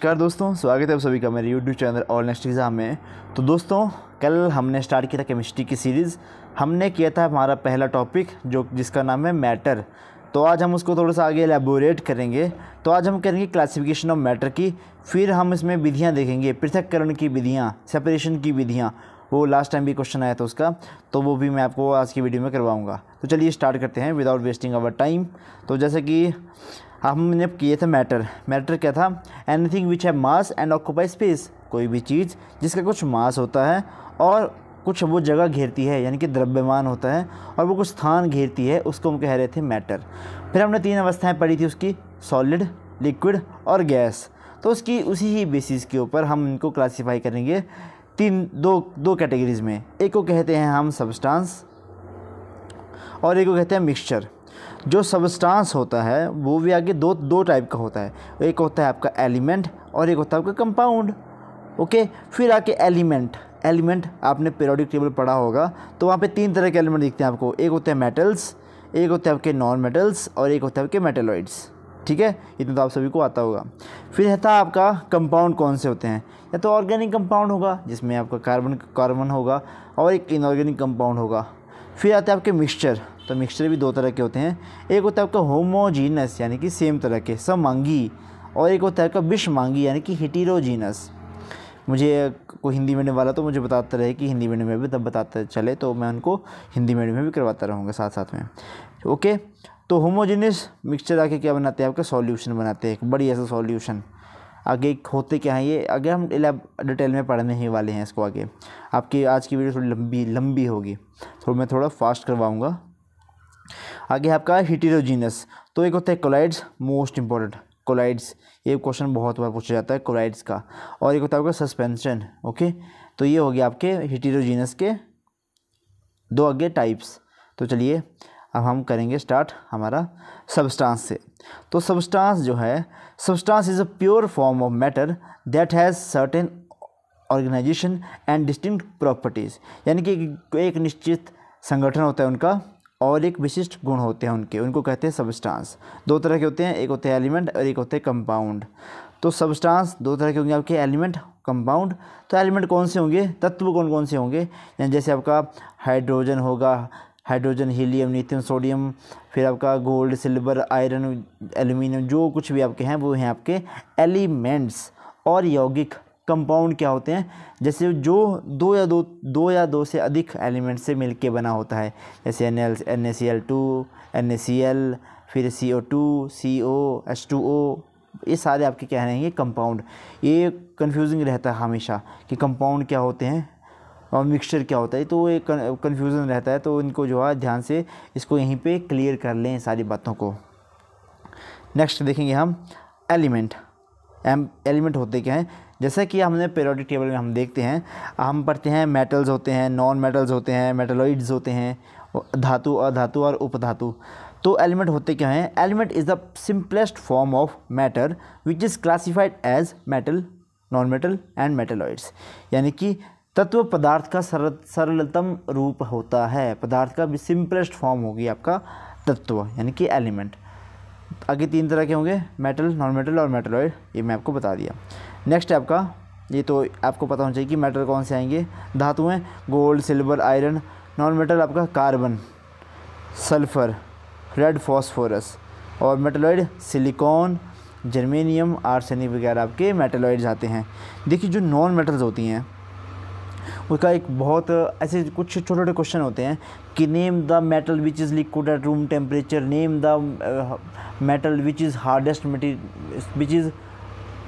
नमस्कार दोस्तों स्वागत है आप सभी का मेरे YouTube channel all next exam में तो दोस्तों कल हमने स्टार्ट किया था केमिस्ट्री की सीरीज़ हमने किया था हमारा पहला टॉपिक जो जिसका नाम है मैटर तो आज हम उसको थोड़ा सा आगे एलेबोरेट करेंगे तो आज हम करेंगे क्लासिफिकेशन ऑफ मैटर की फिर हम इसमें विधियाँ देखेंगे पृथककरण की विधियाँ सेपरेशन की विधियाँ वो लास्ट टाइम भी क्वेश्चन आया था उसका तो वो भी मैं आपको आज की वीडियो में करवाऊँगा तो चलिए स्टार्ट करते हैं विदाउट वेस्टिंग आवर टाइम तो जैसे कि हमने किए थे मैटर मैटर क्या था एनीथिंग विच है मास एंड ऑक्यूपाई स्पेस कोई भी चीज़ जिसका कुछ मास होता है और कुछ वो जगह घेरती है यानी कि द्रव्यमान होता है और वो कुछ स्थान घेरती है उसको हम कह रहे थे मैटर फिर हमने तीन अवस्थाएं पढ़ी थी उसकी सॉलिड लिक्विड और गैस तो उसकी उसी ही बेसिस के ऊपर हम इनको क्लासीफाई करेंगे तीन दो दो कैटेगरीज़ में एक को कहते हैं हम सबस्टांस और एक को कहते हैं मिक्सचर जो सबस्टांस होता है वो भी आगे दो दो टाइप का होता है एक होता है आपका एलिमेंट और एक होता है आपका कंपाउंड ओके फिर आके एलिमेंट एलिमेंट आपने पेरोडिक टेबल पढ़ा होगा तो वहाँ पे तीन तरह के एलिमेंट दिखते हैं आपको एक होते हैं मेटल्स एक होते हैं आपके नॉन मेटल्स और एक होते हैं आपके मेटेलॉइड्स ठीक है इतना तो आप सभी को आता होगा फिर रहता है आपका कंपाउंड कौन से होते हैं या तो ऑर्गेनिक कंपाउंड होगा जिसमें आपका कार्बन कार्बन होगा और एक इनऑर्गेनिक कंपाउंड होगा फिर आते हैं आपके मिक्सचर तो मिक्सचर भी दो तरह के होते हैं एक होता है आपका होमोजीनस यानी कि सेम तरह के समांगी और एक होता है आपका विश मांगी यानी कि हिटीरोजीनस मुझे कोई हिंदी मीडियम वाला तो मुझे बताता रहे कि हिंदी मीडियम में भी तब बताते चले तो मैं उनको हिंदी मीडियम में भी करवाता रहूँगा साथ साथ में ओके तो होमोजीनस मिक्सचर आके क्या बनाते हैं आपका सॉल्यूशन बनाते हैं एक बड़ी ऐसा सॉल्यूशन आगे होते क्या हैं ये आगे हम डिटेल में पढ़ने ही वाले हैं इसको आगे आपकी आज की वीडियो थोड़ी लंबी लंबी होगी तो मैं थोड़ा फास्ट करवाऊँगा आगे आपका हिटेरोजीनस तो एक होता है कोलाइड्स मोस्ट इंपॉर्टेंट कोलाइड्स ये क्वेश्चन बहुत बार पूछा जाता है कोलाइड्स का और एक होता है आपका सस्पेंशन ओके तो ये हो गया आपके हिटेरोजीनस के दो आगे टाइप्स तो चलिए अब हम करेंगे स्टार्ट हमारा सबस्टांस से तो सबस्टांस जो है substance is a pure form of matter that has certain organisation and distinct properties यानी कि एक निश्चित संगठन होता है उनका और एक विशिष्ट गुण होते हैं उनके उनको कहते हैं सबस्टांस दो तरह के होते हैं एक होते हैं एलिमेंट और एक होते हैं कंपाउंड तो सबस्टांस दो तरह के होंगे आपके एलिमेंट कंपाउंड तो एलिमेंट कौन से होंगे तत्व कौन कौन से होंगे यानी जैसे आपका हाइड्रोजन होगा हाइड्रोजन हीलियम नीथियम सोडियम फिर आपका गोल्ड सिल्वर आयरन एल्यूमिनियम जो कुछ भी आपके हैं वो हैं आपके एलिमेंट्स और यौगिक कंपाउंड क्या होते हैं जैसे जो दो या दो दो या दो से अधिक एलिमेंट से मिल के बना होता है जैसे N L N A C L two N A C L फिर C O two C O H two O ये सारे आपके क्या रहेंगे कंपाउंड ये कन्फ्यूजिंग रहता है हमेशा कि कंपाउंड क्या होते हैं और मिक्सचर क्या होता है तो ये कन्फ्यूज़न रहता है तो इनको जो है ध्यान से इसको यहीं पे क्लियर कर लें सारी बातों को नेक्स्ट देखेंगे हम एलिमेंट एम एलिमेंट होते क्या हैं जैसे कि हमने पेरोडिक टेबल में हम देखते हैं हम पढ़ते हैं मेटल्स होते हैं नॉन मेटल्स होते हैं मेटलॉइड्स होते हैं धातु अधातु और उपधातु तो एलिमेंट होते क्या हैं element is the simplest form of matter which is classified as metal non metal and metalloids यानी कि तत्व पदार्थ का सरल सरलतम रूप होता है पदार्थ का भी सिंपलेस्ट फॉर्म होगी आपका तत्व यानी कि एलिमेंट आगे तीन तरह के होंगे मेटल नॉन मेटल और मेटलॉइड ये मैं आपको बता दिया नेक्स्ट आपका ये तो आपको पता होना चाहिए कि मेटल कौन से आएंगे धातुएं gold silver iron non metal आपका कार्बन सल्फ़र रेड फॉस्फोरस और मेटलॉइड सिलिकॉन जर्मेनियम आर्सेनिक वगैरह आपके मेटलॉइड्स आते हैं देखिए जो नॉन मेटल्स होती हैं उसका एक बहुत ऐसे कुछ छोटे छोटे क्वेश्चन होते हैं कि name the metal which is liquid at room temperature name the metal which is hardest metal which is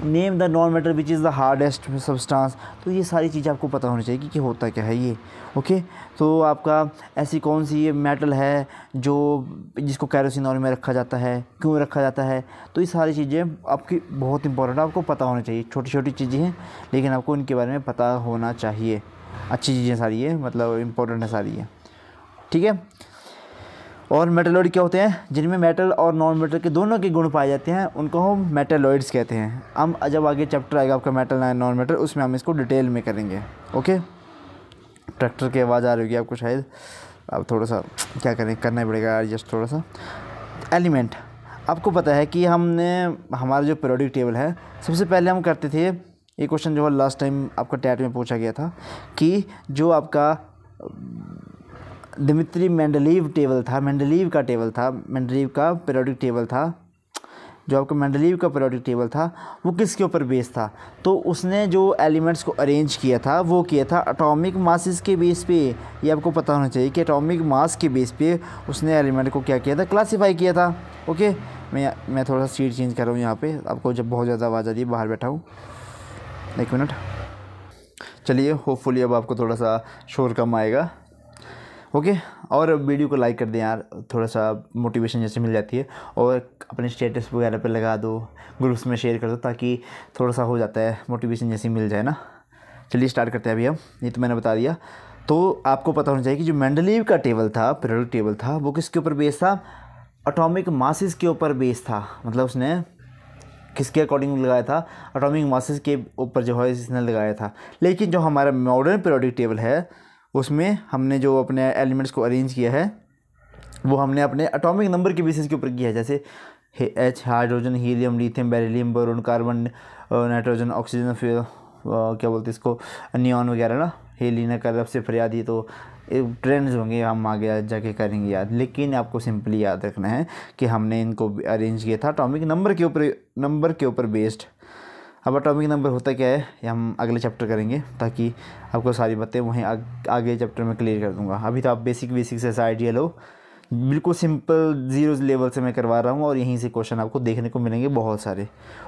name the non metal which is the hardest substance तो ये सारी चीज़ें आपको पता होनी चाहिए कि, होता क्या है ये ओके तो आपका ऐसी कौन सी ये मेटल है जो जिसको कैरोसिन ऑयल में रखा जाता है क्यों रखा जाता है तो ये सारी चीज़ें आपकी बहुत इंपॉर्टेंट आपको पता होना चाहिए छोटी छोटी चीज़ें हैं लेकिन आपको इनके बारे में पता होना चाहिए अच्छी चीज़ें सारी है मतलब इम्पोर्टेंट है सारी है ठीक है और मेटेलॉइड क्या होते हैं जिनमें मेटल और नॉन मेटल के दोनों के गुण पाए जाते हैं उनको हम मेटेलॉइड्स कहते हैं हम जब आगे चैप्टर आएगा आपका मेटल एंड नॉन मेटल उसमें हम इसको डिटेल में करेंगे ओके ट्रैक्टर की आवाज़ आ रही होगी आपको शायद अब थोड़ा सा क्या करें करना पड़ेगा एडजस्ट थोड़ा सा एलिमेंट आपको पता है कि हमने हमारा जो पीरियोडिक टेबल है सबसे पहले हम करते थे ये क्वेश्चन जो है लास्ट टाइम आपका टैट में पूछा गया था कि जो आपका दिमित्री मैंडलीव टेबल था मैंडलीव का टेबल था मैंडलीव का पेरोडिक टेबल था जो आपका मैंडलीव का पेरोडिक टेबल था वो किसके ऊपर बेस था तो उसने जो एलिमेंट्स को अरेंज किया था वो किया था अटोमिक मासिस के बेस पे ये आपको पता होना चाहिए कि अटोमिक मास के बेस पे उसने एलिमेंट को क्या किया था क्लासीफाई किया था ओके मैं मैं थोड़ा सा सीट चेंज कर रहा हूँ यहाँ पर आपको जब बहुत ज़्यादा आवाज़ आ रही है बाहर बैठा हूँ एक मिनट चलिए होपफुली अब आपको थोड़ा सा शोर कम आएगा ओके और वीडियो को लाइक कर दें यार थोड़ा सा मोटिवेशन जैसे मिल जाती है और अपने स्टेटस वगैरह पे लगा दो ग्रुप्स में शेयर कर दो ताकि थोड़ा सा हो जाता है मोटिवेशन जैसे मिल जाए ना चलिए स्टार्ट करते हैं अभी हम ये तो मैंने बता दिया तो आपको पता होना चाहिए कि जो मैंडलीव का टेबल था पीरियोडिक टेबल था वो किसके ऊपर बेस था अटोमिक मासिस के ऊपर बेस था मतलब उसने किसके अकॉर्डिंग लगाया था अटोमिक मासिस के ऊपर जो है इसने लगाया था लेकिन जो हमारा मॉडर्न पेरोडिक टेबल है उसमें हमने जो अपने एलिमेंट्स को अरेंज किया है वो हमने अपने अटोमिक नंबर के बेसिस के ऊपर किया है जैसे H hydrogen helium lithium beryllium boron carbon nitrogen oxygen फिर क्या बोलते हैं इसको नियॉन वगैरह ना हेलिना कर से फिर याद ये तो ट्रेंड्स होंगे हम आगे जाके करेंगे याद लेकिन आपको सिंपली याद रखना है कि हमने इनको अरेंज किया था अटोमिक नंबर के ऊपर नंबर के ऊपर बेस्ड अब अटोमिक नंबर होता क्या है ये हम अगले चैप्टर करेंगे ताकि आपको सारी बातें वहीं आग, आगे चैप्टर में क्लियर कर दूंगा अभी तो आप बेसिक बेसिक से ऐसा आइडिया लो बिल्कुल सिंपल जीरो लेवल से मैं करवा रहा हूँ और यहीं से क्वेश्चन आपको देखने को मिलेंगे बहुत सारे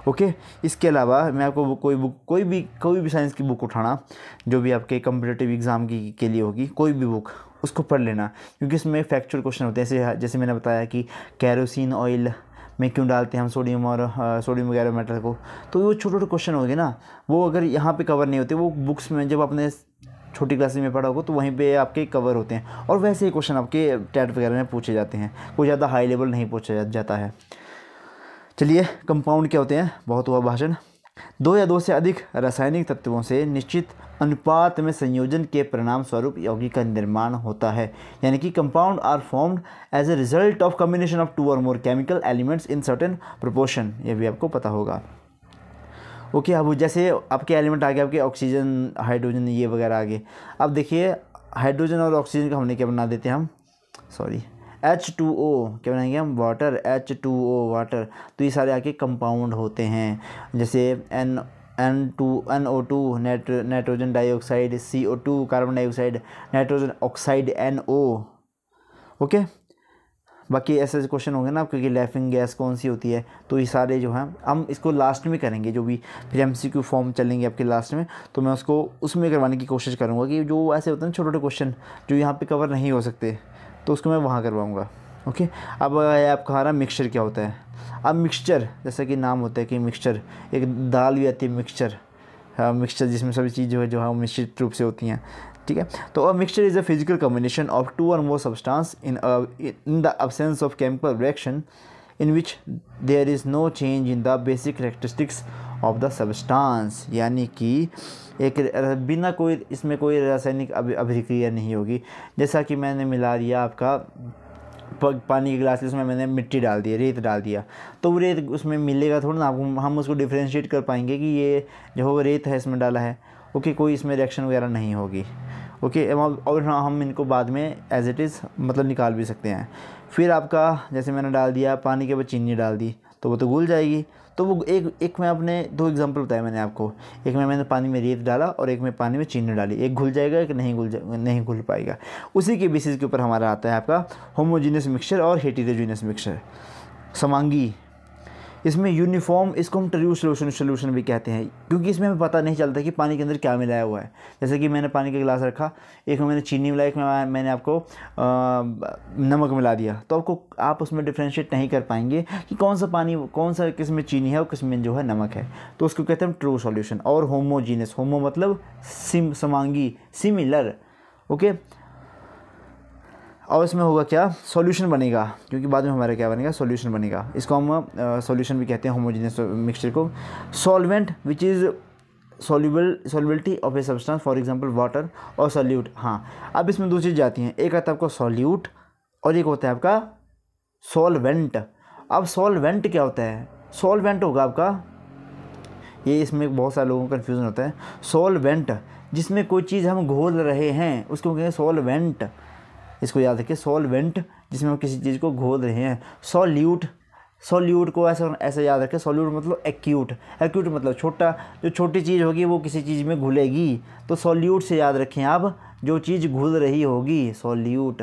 ओके इसके अलावा मैं आपको कोई बुक कोई भी कोई भी साइंस की बुक उठाना जो भी आपके कम्पिटेटिव एग्ज़ाम की के लिए होगी कोई भी बुक उसको पढ़ लेना क्योंकि इसमें फैक्चुअल क्वेश्चन होते हैं जैसे जैसे मैंने बताया कि कैरोसिन ऑयल में क्यों डालते हैं हम सोडियम और सोडियम वगैरह मेटल को तो वो छोटे छोटे क्वेश्चन हो गए ना वो अगर यहाँ पे कवर नहीं होते वो बुक्स में जब आपने छोटी क्लासेस में पढ़ा होगा तो वहीं पे आपके कवर होते हैं और वैसे ही क्वेश्चन आपके टैट वगैरह में पूछे जाते हैं कोई ज़्यादा हाई लेवल नहीं पूछा जाता है चलिए कंपाउंड क्या होते हैं बहुत हुआ भाषण दो या दो से अधिक रासायनिक तत्वों से निश्चित अनुपात में संयोजन के परिणाम स्वरूप यौगिक का निर्माण होता है यानी कि compound are formed as a result of combination of two और more chemical elements in certain proportion ये भी आपको पता होगा ओके okay, अब जैसे आपके एलिमेंट आ गए आपके ऑक्सीजन हाइड्रोजन ये वगैरह आ गए अब देखिए हाइड्रोजन और ऑक्सीजन का हमने क्या बना देते हैं हम सॉरी एच टू ओ क्या बनाएंगे हम water H two O water तो ये सारे आके कंपाउंड होते हैं जैसे N N two N O two nitrogen dioxide C O two carbon dioxide nitrogen oxide N O okay बाकी ऐसे ऐसे क्वेश्चन होंगे ना क्योंकि लैफिंग गैस कौन सी होती है तो ये सारे जो हैं हम इसको लास्ट में करेंगे जो भी फिर एम सी क्यू फॉर्म चलेंगे आपके लास्ट में तो मैं उसको उसमें करवाने की कोशिश करूँगा कि जो ऐसे होते हैं छोटे छोटे क्वेश्चन जो यहाँ पे कवर नहीं हो सकते तो उसको मैं वहाँ करवाऊँगा ओके अब आपका कहा रहा मिक्सचर क्या होता है अब मिक्सचर जैसा कि नाम होता है कि मिक्सचर एक दाल भी आती है मिक्सचर मिक्सचर हाँ, जिसमें सभी चीज़ जो है जो है मिश्रित रूप से होती हैं ठीक है तो a mixture is a physical combination of two और more substance in in the absence of chemical reaction in which there is no change in the basic characteristics of the substance यानी कि एक बिना कोई इसमें कोई रासायनिक अभिक्रिया नहीं होगी जैसा कि मैंने मिला दिया आपका पानी के गिलास उसमें मैंने मिट्टी डाल दी रेत डाल दिया तो वो रेत उसमें मिलेगा थोड़ा ना आपको हम उसको डिफ्रेंशिएट कर पाएंगे कि ये जो रेत है इसमें डाला है ओके कोई इसमें रिएक्शन वगैरह नहीं होगी ओके और हाँ हम इनको बाद में एज इट इज़ मतलब निकाल भी सकते हैं फिर आपका जैसे मैंने डाल दिया पानी के ऊपर चीनी डाल दी तो वो तो घुल जाएगी तो वो एक एक में आपने दो एग्जाम्पल बताया मैंने आपको एक में मैंने पानी में रेत डाला और एक में पानी में चीनी डाली एक घुल जाएगा एक नहीं घुल जाएगा नहीं घुल पाएगा उसी के बेसिस के ऊपर हमारा आता है आपका होमोजीनियस मिक्सचर और हेटीरोजीनियस मिक्सचर समांगी इसमें यूनिफॉर्म इसको हम ट्रू सोल्यूशन सोल्यूशन भी कहते हैं क्योंकि इसमें हमें पता नहीं चलता कि पानी के अंदर क्या मिलाया हुआ है जैसे कि मैंने पानी का गिलास रखा एक में मैंने चीनी मिलाई एक में मैंने आपको आ, नमक मिला दिया तो आपको आप उसमें डिफ्रेंशिएट नहीं कर पाएंगे कि कौन सा पानी कौन सा किस में चीनी है और किस में जो है नमक है तो उसको कहते हैं ट्रू सोल्यूशन और होमोजीनस होमो मतलब सिम समांगी सिमिलर ओके और इसमें होगा क्या सॉल्यूशन बनेगा क्योंकि बाद में हमारा क्या बनेगा सॉल्यूशन बनेगा इसको हम सॉल्यूशन भी कहते हैं होमोजीनियस मिक्सचर को solvent which is soluble solubility of a substance for example water और सॉल्यूट हाँ अब इसमें दो चीज़ जाती हैं एक आता है आपका सॉल्यूट और एक होता है आपका सॉल्वेंट अब सॉल्वेंट क्या होता है सॉल्वेंट होगा आपका ये इसमें बहुत सारे लोगों का कन्फ्यूज़न होता है सॉल्वेंट जिसमें कोई चीज़ हम घोल रहे हैं उसको कहेंगे सॉल्वेंट इसको याद रखिए सॉल्वेंट जिसमें हम किसी चीज़ को घोल रहे हैं सॉल्यूट सॉल्यूट को ऐसा ऐसे याद रखें सॉल्यूट मतलब एक्यूट एक्यूट मतलब छोटा जो छोटी चीज़ होगी वो किसी चीज़ में घुलेगी तो सॉल्यूट से याद रखें आप जो चीज़ घुल रही होगी सॉल्यूट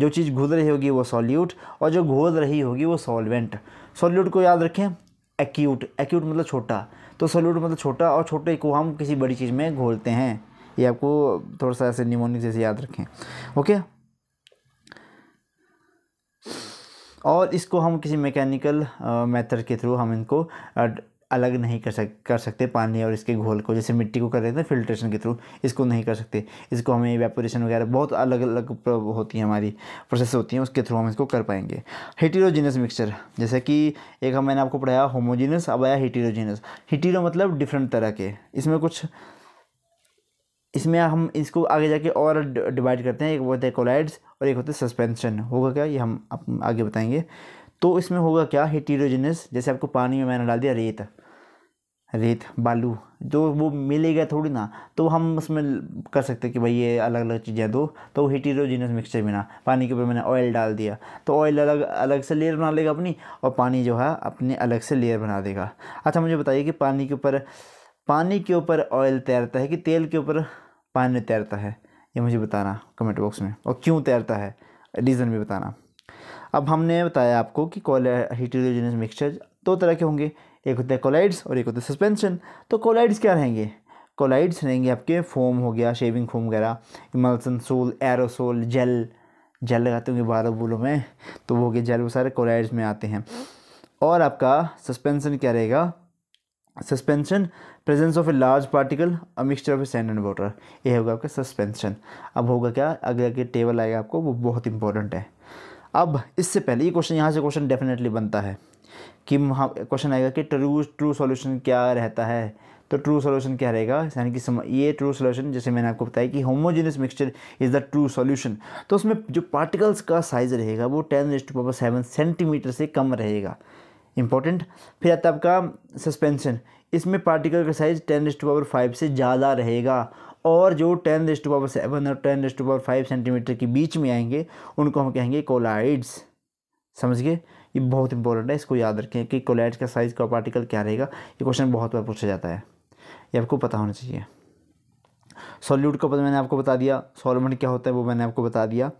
जो चीज़ घुल रही होगी वो सॉल्यूट और जो घोल रही होगी वो सॉल्वेंट सॉल्यूट को याद रखें एक्यूट एक्यूट मतलब छोटा तो सॉल्यूट मतलब छोटा और छोटे को हम किसी बड़ी चीज़ में घोलते हैं ये आपको थोड़ा सा ऐसे निमोनिक जैसे याद रखें ओके और इसको हम किसी मैकेनिकल मेथड के थ्रू हम इनको अलग नहीं कर सक कर सकते पानी और इसके घोल को जैसे मिट्टी को कर देते हैं फिल्ट्रेशन के थ्रू इसको नहीं कर सकते इसको हमें वेपोरेशन वगैरह बहुत अलग अलग होती है हमारी प्रोसेस होती हैं उसके थ्रू हम इसको कर पाएंगे हिटीरोजीनस मिक्सचर जैसे कि एक हम मैंने आपको पढ़ाया होमोजीनस अब आया हिटीरोजीनस हिटीरो मतलब डिफरेंट तरह के इसमें कुछ इसमें हम इसको आगे जाके और डिवाइड करते हैं एक बोलते हैं कोलाइड्स और एक होता है सस्पेंशन होगा क्या ये हम आप आगे बताएंगे तो इसमें होगा क्या हेटीरोजिनस जैसे आपको पानी में मैंने डाल दिया रेत रेत बालू जो वो मिलेगा थोड़ी ना तो हम उसमें कर सकते हैं कि भाई ये अलग अलग चीज़ें दो तो हीटीरोजिनस मिक्सचर बिना पानी के ऊपर मैंने ऑयल डाल दिया तो ऑयल अलग अलग से लेयर बना लेगा अपनी और पानी जो है अपने अलग से लेयर बना देगा अच्छा मुझे बताइए कि पानी के ऊपर पानी के ऊपर ऑयल तैरता है कि तेल के ऊपर पानी तैरता है ये मुझे बताना कमेंट बॉक्स में और क्यों तैरता है रीज़न भी बताना अब हमने बताया आपको कि हीटेरोजेनस मिक्सचर दो तरह के होंगे एक होते हैं कोलाइड्स और एक होते हैं सस्पेंशन तो कोलाइड्स क्या रहेंगे कोलाइड्स रहेंगे आपके फोम हो गया शेविंग फोम वगैरह emulsion sol aerosol gel gel लगाते होंगे बारह बूलों में तो वो हो गया जेल वो सारे कोलाइड्स में आते हैं और आपका सस्पेंसन क्या रहेगा suspension presence of a large particle a mixture of sand and water ये होगा आपका सस्पेंशन अब होगा क्या अगर आगे टेबल आएगा आपको वो बहुत इंपॉर्टेंट है अब इससे पहले ये क्वेश्चन यहाँ से क्वेश्चन डेफिनेटली बनता है कि वहाँ क्वेश्चन आएगा कि ट्रू ट्रू सॉल्यूशन क्या रहता है तो ट्रू सॉल्यूशन क्या रहेगा यानी कि ये ट्रू सॉल्यूशन जैसे मैंने आपको बताया कि homogeneous mixture is the true solution तो उसमें जो पार्टिकल्स का साइज़ रहेगा वो ten raised power seven centimetre से कम रहेगा इंपॉर्टेंट फिर आता है आपका सस्पेंशन इसमें पार्टिकल का size ten raised power five से ज़्यादा रहेगा और जो टेन रेस्ट पावर सेवन और ten raised power five centimetre के बीच में आएंगे उनको हम कहेंगे कोलाइड्स समझ गए ये बहुत इंपॉर्टेंट है इसको याद रखें कि कोलाइड्स का साइज़ का पार्टिकल क्या रहेगा ये क्वेश्चन बहुत बार पूछा जाता है ये आपको पता होना चाहिए सॉल्यूट का पता मैंने आपको बता दिया सॉल्वेंट क्या होता है वो मैंने आपको बता दिया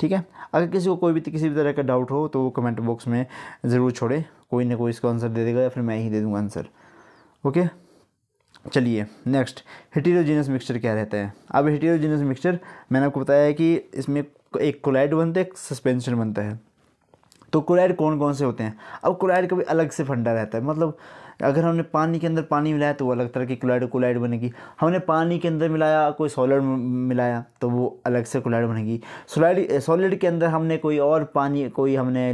ठीक है अगर किसी को कोई भी किसी भी तरह का डाउट हो तो वो कमेंट बॉक्स में ज़रूर छोड़ें कोई ना कोई इसका आंसर दे देगा या फिर मैं ही दे दूँगा आंसर ओके चलिए नेक्स्ट हिटीरोजीनस मिक्सचर क्या रहता है अब हिटीरोजीनस मिक्सचर मैंने आपको बताया है कि इसमें एक कोलाइड बनता है एक सस्पेंशन बनता है तो कोलाइड कौन कौन से होते हैं अब कोलाइड का भी अलग से फंडा रहता है मतलब अगर हमने पानी के अंदर पानी मिलाया तो वो अलग तरह की क्लोराइड क्लोराइड बनेगी हमने पानी के अंदर मिलाया कोई सॉलिड मिलाया तो वो अलग से क्लोराइड बनेगी सोलाइड सॉलिड के अंदर हमने कोई और पानी कोई हमने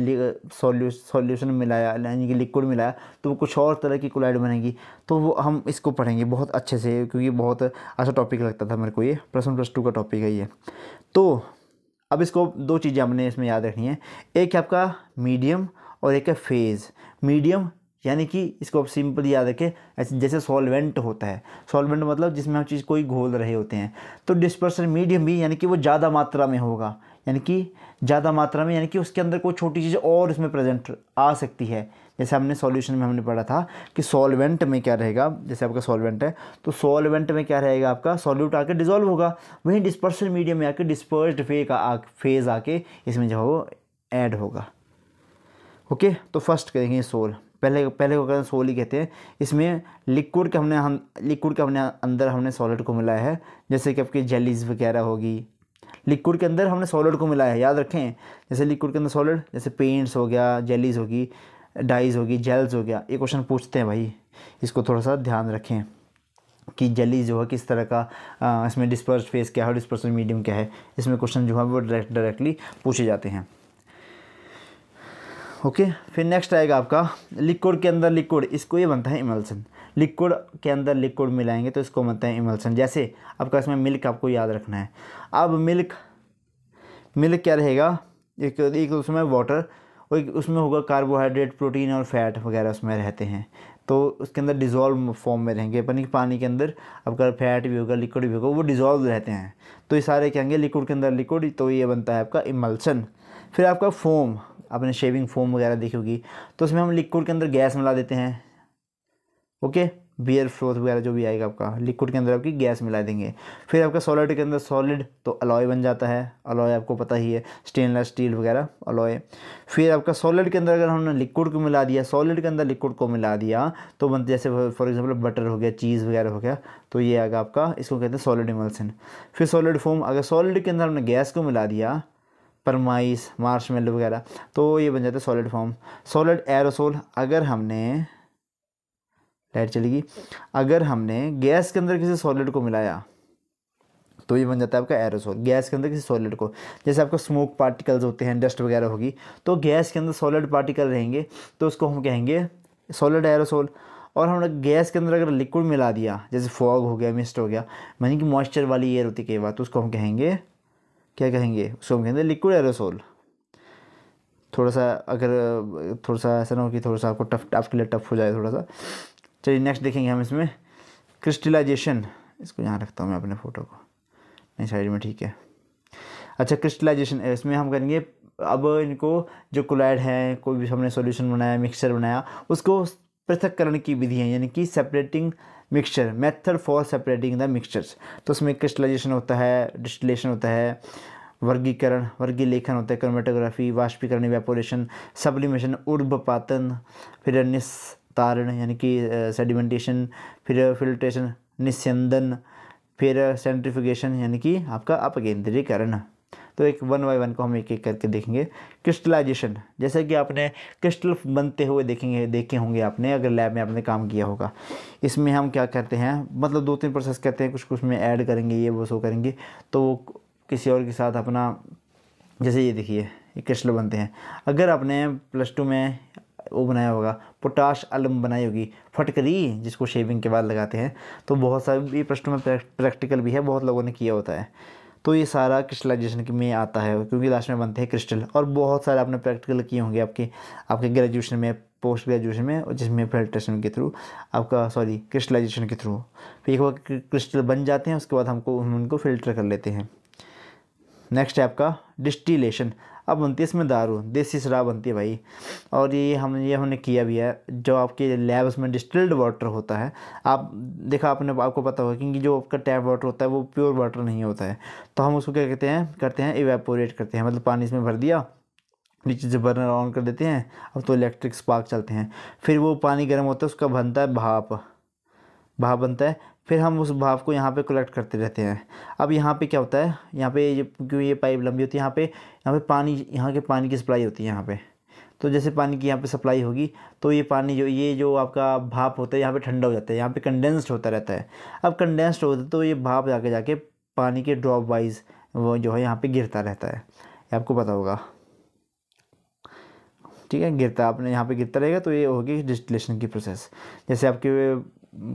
सॉल्यूशन मिलाया यानी कि लिक्विड मिलाया तो वो कुछ और तरह की क्लोराइड बनेगी तो वो हम इसको पढ़ेंगे बहुत अच्छे से क्योंकि बहुत अच्छा टॉपिक लगता था मेरे को ये प्लस वन प्लस टू का टॉपिक है ये तो अब इसको दो चीज़ें हमने इसमें याद रखनी है एक है आपका मीडियम और एक है फेज़ मीडियम यानी कि इसको आप सिंपल याद रखें ऐसे जैसे सॉल्वेंट होता है सॉल्वेंट मतलब जिसमें हम चीज़ कोई घोल रहे होते हैं तो डिस्पर्सन मीडियम भी यानी कि वो ज़्यादा मात्रा में होगा यानी कि ज़्यादा मात्रा में यानी कि उसके अंदर कोई छोटी चीज़ और इसमें प्रेजेंट आ सकती है जैसे हमने सॉल्यूशन में हमने पढ़ा था कि सॉल्वेंट में क्या रहेगा जैसे आपका सॉल्वेंट है तो सॉल्वेंट में क्या रहेगा आपका सॉल्यूट आके डिजोल्व होगा वहीं डिस्पर्सन मीडियम में आके फे का आ फेज़ आके इसमें जो है वो ऐड होगा ओके तो फर्स्ट करेंगे सोल पहले पहले को कहते हैं सोल ही कहते हैं इसमें लिक्विड के हमने हम लिक्विड के हमने अंदर हमने सॉलिड को मिलाया है जैसे कि आपकी जेलीज वगैरह होगी लिक्विड के अंदर हमने सॉलिड को मिलाया है याद रखें जैसे लिक्विड के अंदर सॉलिड जैसे पेंट्स हो गया जेलीज होगी डाइज होगी जेल्स हो गया ये क्वेश्चन पूछते हैं भाई इसको थोड़ा सा ध्यान रखें कि जली जो है किस तरह का आ, इसमें डिस्पर्स फेस क्या है और डिस्पर्स मीडियम क्या है इसमें क्वेश्चन जो है वो डायरेक्ट डायरेक्टली पूछे जाते हैं ओके फिर नेक्स्ट आएगा आपका लिक्विड के अंदर लिक्विड इसको ये बनता है इमल्सन लिक्विड के अंदर लिक्विड मिलाएंगे तो इसको बनता है इमल्सन जैसे आपका इसमें मिल्क आपको याद रखना है अब मिल्क मिल्क क्या रहेगा एक एक उसमें वाटर और उसमें होगा कार्बोहाइड्रेट प्रोटीन और फैट वगैरह उसमें रहते हैं तो उसके अंदर डिज़ोल्व फॉर्म में रहेंगे अपनी पानी के अंदर आपका फैट भी होगा लिक्विड भी होगा वो डिज़ोल्व रहते हैं तो ये सारे क्या लिक्विड के अंदर लिक्विड तो ये बनता है आपका इमल्सन फिर आपका फोम आपने शेविंग फोम वगैरह देखी होगी तो उसमें हम लिक्विड के अंदर गैस मिला देते हैं ओके बियर फ्रोथ वगैरह जो भी आएगा आपका लिक्विड के अंदर आपकी गैस मिला देंगे फिर आपका सॉलिड के अंदर सॉलिड तो अलॉय बन जाता है अलॉय आपको पता ही है स्टेनलेस स्टील वगैरह अलॉय फिर आपका सॉलिड के अंदर अगर हमने लिक्विड को मिला दिया सॉलिड के अंदर लिक्विड को मिला दिया तो बनते जैसे फॉर एग्जाम्पल बटर हो गया चीज़ वगैरह हो गया तो ये आएगा आपका इसको कहते हैं सॉलिड इमल्सन फिर सॉलिड फोम अगर सॉलिड के अंदर हमने गैस को मिला दिया परमाइस मार्श मेल वगैरह तो ये बन जाता है सॉलिड फॉर्म सॉलिड एरोसोल अगर हमने लाइट चलेगी अगर हमने गैस के अंदर किसी सॉलिड को मिलाया तो ये बन जाता है आपका एरोसोल गैस के अंदर किसी सॉलिड को जैसे आपका स्मोक पार्टिकल्स होते हैं डस्ट वगैरह होगी तो गैस के अंदर सॉलिड पार्टिकल रहेंगे तो उसको हम कहेंगे सॉलिड एरोसोल और हमने गैस के अंदर अगर लिक्विड मिला दिया जैसे फॉग हो गया मिस्ट हो गया मानी कि मॉइस्चर वाली एयर होती कई बार तो उसको हम कहेंगे क्या कहेंगे उसको हम कहेंगे लिक्विड एरोसोल थोड़ा सा अगर थोड़ा सा ऐसा ना हो कि थोड़ा सा आपको टफ आपके लिए टफ हो जाए थोड़ा सा चलिए नेक्स्ट देखेंगे हम इसमें क्रिस्टलाइजेशन इसको यहाँ रखता हूँ मैं अपने फ़ोटो को नहीं साइड में ठीक है अच्छा क्रिस्टलाइजेशन इसमें हम करेंगे अब इनको जो कोलाइड है कोई भी हमने सॉल्यूशन बनाया मिक्सचर बनाया उसको पृथककरण की विधि है यानी कि separating mixture method for separating the mixtures तो उसमें क्रिस्टलाइजेशन होता है डिस्टिलेशन होता है वर्गीकरण वर्गी लेखन होता है क्रोमेटोग्राफी वाष्पीकरण वेपोरेशन सब्लिमेशन उर्भपातन फिर निस्तारण यानी कि सेडिमेंटेशन फिर फिल्ट्रेशन निस्यंदन फिर सेंट्रिफिकेशन यानी कि आपका अपकेंद्रीकरण तो एक वन बाई वन को हम एक एक करके देखेंगे क्रिस्टलाइजेशन जैसे कि आपने क्रिस्टल बनते हुए देखेंगे देखे होंगे आपने अगर लैब में आपने काम किया होगा इसमें हम क्या करते हैं मतलब दो तीन प्रोसेस करते हैं कुछ कुछ में ऐड करेंगे ये वो सो करेंगे तो वो किसी और के साथ अपना जैसे ये देखिए क्रिस्टल बनते हैं अगर आपने प्लस टू में वो बनाया होगा पोटाश अलम बनाई होगी फटकरी जिसको शेविंग के बाद लगाते हैं तो बहुत सारे ये प्रश्नों में प्रैक्टिकल भी है बहुत लोगों ने किया होता है तो ये सारा क्रिस्टलाइजेशन में आता है क्योंकि लास्ट में बनते हैं क्रिस्टल और बहुत सारे आपने प्रैक्टिकल किए होंगे आपके आपके ग्रेजुएशन में पोस्ट ग्रेजुएशन में और जिसमें फिल्ट्रेशन के थ्रू आपका सॉरी क्रिस्टलाइजेशन के थ्रू फिर तो एक बार क्रिस्टल बन जाते हैं उसके बाद हमको उनको फिल्टर कर लेते हैं नेक्स्ट है आपका डिस्टिलेशन अब बनती है इसमें दारू देसी शराब बनती है भाई और ये हम ये हमने किया भी है जो आपके लैब्स में डिस्टिल्ड वाटर होता है आप देखा आपने आपको पता होगा क्योंकि जो आपका टैप वाटर होता है वो प्योर वाटर नहीं होता है तो हम उसको क्या कहते हैं करते हैं इवेपोरेट करते हैं मतलब पानी इसमें भर दिया नीचे से बर्नर ऑन कर देते हैं अब तो इलेक्ट्रिक स्पार्क चलते हैं फिर वो पानी गर्म होता है उसका बनता है भाप भाप बनता है फिर हम उस भाप को यहाँ पे कलेक्ट करते रहते हैं अब यहाँ पे क्या होता है यहाँ पे क्योंकि ये पाइप लंबी होती है यहाँ पे यहाँ पे पानी यहाँ के पानी की सप्लाई होती है यहाँ पे तो जैसे पानी की यहाँ पे सप्लाई होगी तो ये पानी जो ये जो आपका भाप होता है यहाँ पे ठंडा हो जाता है यहाँ पे कंडेंस्ड होता रहता है अब कंडेंस्ड होता है तो ये भाप जाके जाके पानी के ड्रॉप वाइज वो जो है यहाँ पर गिरता रहता है आपको पता होगा ठीक है गिरता आपने यहाँ पे गिरता रहेगा तो ये होगी डिस्टिलेशन की प्रोसेस जैसे आपके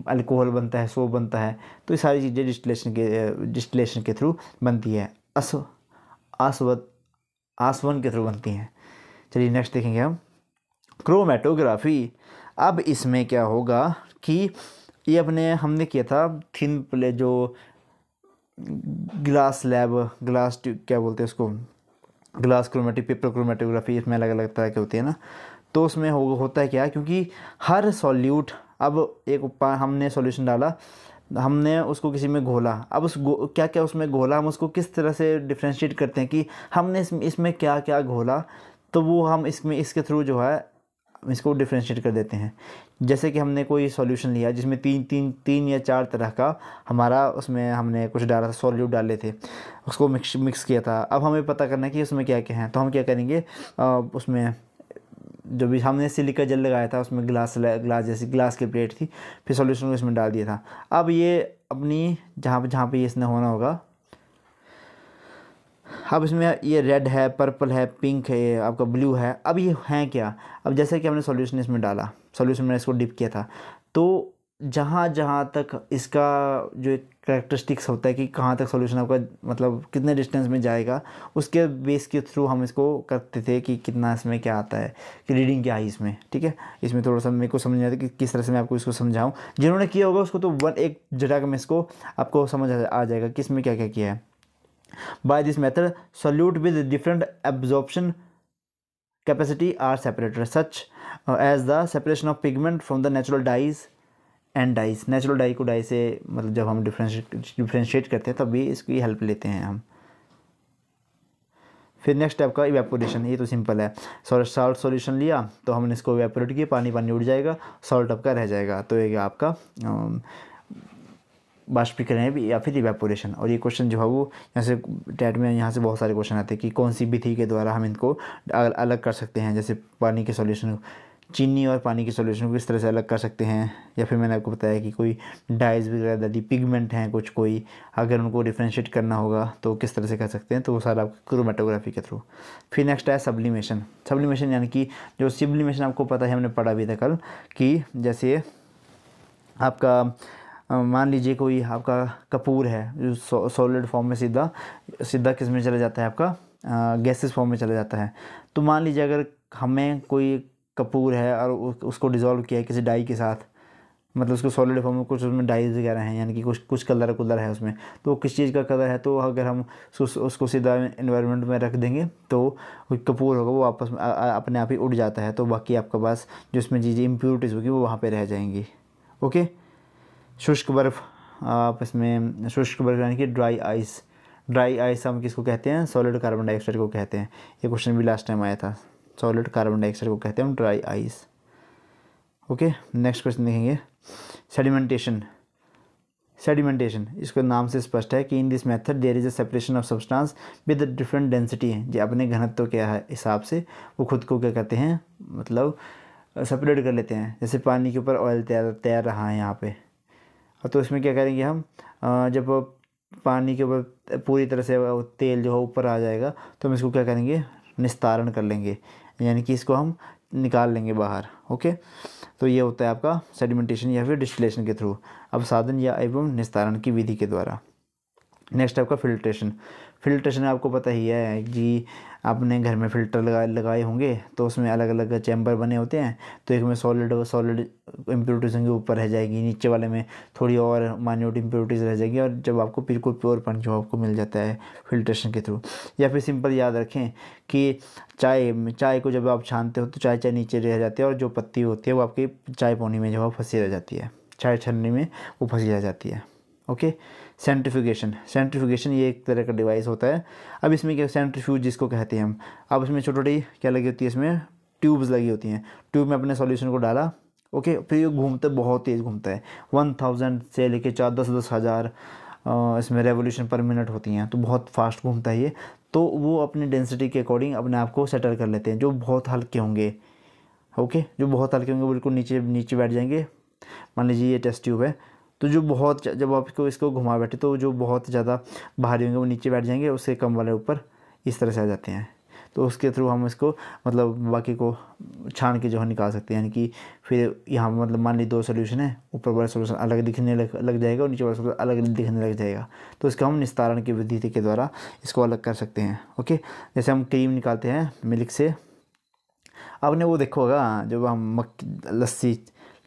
अल्कोहल बनता है सोप बनता है तो ये सारी चीज़ें डिस्टिलेशन के डिस्टिलेशन के थ्रू बनती है अस आसव आसवन के थ्रू बनती हैं चलिए नेक्स्ट देखेंगे हम क्रोमेटोग्राफी अब इसमें क्या होगा कि ये अपने हमने किया था थिन प्ले जो ग्लास लैब ग्लास क्या बोलते हैं उसको ग्लास क्रोमेटिक पेपर क्रोमेटोग्राफी इसमें अलग अलग तरह के होती है ना तो उसमें हो, होता है क्या क्योंकि हर सॉल्यूट अब एक उपाय हमने सॉल्यूशन डाला हमने उसको किसी में घोला अब उस गो क्या क्या उसमें घोला हम उसको किस तरह से डिफ्रेंशिएट करते हैं कि हमने इसमें इसमें क्या क्या घोला तो वो हम इसमें इसके थ्रू जो है इसको डिफ्रेंशिएट कर देते हैं जैसे कि हमने कोई सॉल्यूशन लिया जिसमें तीन तीन तीन या चार तरह का हमारा उसमें हमने कुछ डाला था सॉल्यूट डाले थे उसको मिक्स मिक्स किया था अब हमें पता करना है कि उसमें क्या क्या है तो हम क्या करेंगे उसमें जो भी हमने सिलिका जल लगाया था उसमें ग्लास ग्लास जैसी ग्लास की प्लेट थी फिर सॉल्यूशन को इसमें डाल दिया था अब ये अपनी जहाँ पर जहाँ पर ये इसने होना होगा अब इसमें ये रेड है पर्पल है पिंक है आपका ब्लू है अब ये हैं क्या अब जैसे कि हमने सॉल्यूशन इसमें डाला सॉल्यूशन में इसको डिप किया था तो जहाँ जहाँ तक इसका जो एक करेक्टरिस्टिक्स होता है कि कहाँ तक सॉल्यूशन आपका मतलब कितने डिस्टेंस में जाएगा उसके बेस के थ्रू हम इसको करते थे कि कितना इसमें क्या आता है कि रीडिंग क्या है इसमें ठीक है इसमें थोड़ा सा मेरे को समझ आता कि किस तरह से मैं आपको इसको समझाऊँ जिन्होंने किया होगा उसको तो वन एक जटा में इसको आपको समझ आ जाएगा कि इसमें क्या क्या किया है by this method solute with different absorption capacity are separator such as the separation of pigment from the natural dyes and dyes natural dye को डाई से मतलब जब हम डिफ्रेंश डिफ्रेंशिएट करते हैं तब भी इसकी हेल्प लेते हैं हम फिर नेक्स्ट स्टेप का इवेपोरेशन ये तो सिंपल है सॉल्ट साल्ट सॉल्यूशन लिया तो हमने इसको इवेपोरेट किया पानी पानी उड़ जाएगा सॉल्ट आपका रह जाएगा तो ये आपका बाष्पीकरण या फिर इवेपोरेशन और ये क्वेश्चन जो है वो यहाँ से टैट में यहाँ से बहुत सारे क्वेश्चन आते हैं कि कौन सी विधि के द्वारा हम इनको अलग कर सकते हैं जैसे पानी के सोल्यूशन चीनी और पानी के सोल्यूशन को इस तरह से अलग कर सकते हैं या फिर मैंने आपको बताया कि कोई डाइज वगैरह दादी पिगमेंट हैं कुछ कोई अगर उनको डिफ्रेंशिएट करना होगा तो किस तरह से कर सकते हैं तो वो सारा आपको क्रोमेटोग्राफी के थ्रू फिर नेक्स्ट आया सब्लिमेशन सब्लिमेशन यानी कि जो सिब्लिमेशन आपको पता है हमने पढ़ा भी था कल कि जैसे आपका मान लीजिए कोई आपका कपूर है जो सॉलिड फॉर्म में सीधा सीधा किस में चला जाता है आपका गैसेस फॉर्म में चला जाता है तो मान लीजिए अगर हमें कोई कपूर है और उसको डिज़ोल्व किया है किसी डाई के साथ मतलब उसको सॉलिड फॉर्म में कुछ उसमें डाइज वगैरह हैं यानी कि कुछ कुछ कलर कुलर है उसमें तो किस चीज़ का कलर है तो अगर हम उसको सीधा इन्वायरमेंट में रख देंगे तो कपूर होगा वो आपस में अपने आप ही उड़ जाता है तो बाकी आपके पास जो इसमें चीज़ें इम्प्योरिटीज़ होगी वो वहाँ पर रह जाएंगी ओके शुष्क बर्फ़ आप इसमें शुष्क बर्फ यानी कि ड्राई आइस ड्राई आइस हम किसको कहते हैं सॉलिड कार्बन डाइऑक्साइड को कहते हैं ये क्वेश्चन भी लास्ट टाइम आया था सॉलिड कार्बन डाइऑक्साइड को कहते हैं dry ice okay next question देखेंगे सेडिमेंटेशन सेडिमेंटेशन इसको नाम से स्पष्ट है कि in this method there is a separation of substance with different density है जो अपने घनत्व के हिसाब से वो खुद को क्या कहते हैं मतलब सेपरेट कर लेते हैं जैसे पानी के ऊपर ऑयल तैर तैर रहा है यहाँ पे तो इसमें क्या करेंगे हम जब पानी के ऊपर पूरी तरह से तेल जो है ऊपर आ जाएगा तो हम इसको क्या करेंगे निस्तारण कर लेंगे यानी कि इसको हम निकाल लेंगे बाहर ओके तो ये होता है आपका सेडिमेंटेशन या फिर डिस्टिलेशन के थ्रू अब साधन या एवं निस्तारण की विधि के द्वारा नेक्स्ट आपका फिल्ट्रेशन फिल्ट्रेशन आपको पता ही है जी आपने घर में फ़िल्टर लगा लगाए होंगे तो उसमें अलग अलग चैम्बर बने होते हैं तो एक में सॉलिड सॉलिड इम्प्योरिटीज़ होंगी ऊपर रह जाएगी नीचे वाले में थोड़ी और माइन्यूट इम्प्योरिटीज़ रह जाएगी और जब आपको बिल्कुल प्योर पन जो आपको मिल जाता है फिल्ट्रेशन के थ्रू या फिर सिंपल याद रखें कि चाय चाय को जब आप छानते हो तो चाय चाय नीचे रह जाती है और जो पत्ती होती है वो आपकी चाय पौनी में जो है फंसी रह जाती है चाय छन्नी में वो फंसी रह जाती है ओके सेंट्रीफ्यूगेशन सेंट्रीफ्यूगेशन ये एक तरह का डिवाइस होता है अब इसमें क्या सेंट्रीफ्यूज जिसको कहते हैं हम अब इसमें छोटी छोटी क्या लगी होती है इसमें ट्यूब्स लगी होती हैं ट्यूब में अपने सॉल्यूशन को डाला ओके फिर ये घूमते बहुत तेज़ घूमता है वन थाउजेंड से लेके चार दस दस हज़ार इसमें रेवोल्यूशन पर मिनट होती हैं तो बहुत फास्ट घूमता है ये तो वो अपनी डेंसिटी के अकॉर्डिंग अपने आप को सेटल कर लेते हैं जो बहुत हल्के होंगे ओके जो बहुत हल्के होंगे बिल्कुल नीचे नीचे बैठ जाएंगे मान लीजिए ये टेस्ट ट्यूब है तो जो बहुत जब आपको इसको घुमा बैठे तो जो बहुत ज़्यादा भारी होंगे वो नीचे बैठ जाएंगे उससे कम वाले ऊपर इस तरह से आ जाते हैं तो उसके थ्रू हम इसको मतलब बाकी को छान के जो है निकाल सकते हैं यानी कि फिर यहाँ मतलब मान ली दो सोल्यूशन है ऊपर वाला सोल्यूशन अलग दिखने लग, लग जाएगा और नीचे वाला सोल्यूशन अलग दिखने लग जाएगा तो इसका हम निस्तारण की विधि के द्वारा इसको अलग कर सकते हैं ओके जैसे हम क्रीम निकालते हैं मिल्क से आपने वो देखा होगा जब हम मक्की लस्सी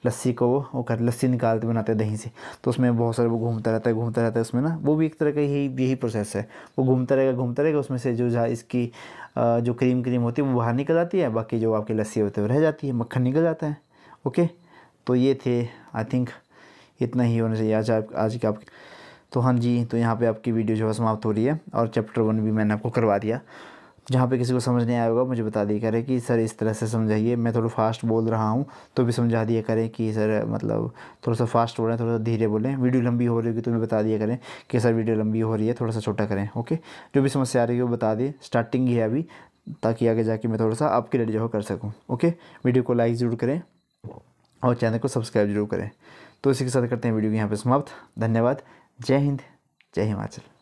लस्सी को वो वो कर लस्सी निकालते बनाते हैं दही से तो उसमें बहुत सारे वो घूमता रहता है घूमता रहता है उसमें ना वो भी एक तरह का यही यही प्रोसेस है वो घूमता रहेगा घूमता रहेगा उसमें से जो जहाँ इसकी जो क्रीम क्रीम होती है वो बाहर निकल आती है बाकी जो आपकी लस्सी होती है वो रह जाती है मक्खन निकल जाता है ओके तो ये थे आई थिंक इतना ही होना चाहिए आज आप आज के आपके तो हाँ जी तो यहाँ पे आपकी वीडियो जो है समाप्त हो रही है और चैप्टर वन भी मैंने आपको करवा दिया जहाँ पे किसी को समझ नहीं आया होगा मुझे बता दिया करें कि सर इस तरह से समझाइए मैं थोड़ा फास्ट बोल रहा हूँ तो भी समझा दिया करें कि सर मतलब थोड़ा सा फास्ट बोलें थोड़ा सा धीरे बोलें वीडियो लंबी हो रही होगी तो भी बता दिया करें कि सर वीडियो लंबी हो रही है थोड़ा सा छोटा करें ओके जो भी समस्या आ रही है वो बता दें स्टार्टिंग ही है अभी ताकि आगे जाके मैं थोड़ा सा आपके लिए जो कर सकूँ ओके वीडियो को लाइक ज़रूर करें और चैनल को सब्सक्राइब जरूर करें तो इसी के साथ करते हैं वीडियो को यहाँ पर समाप्त धन्यवाद जय हिंद जय हिमाचल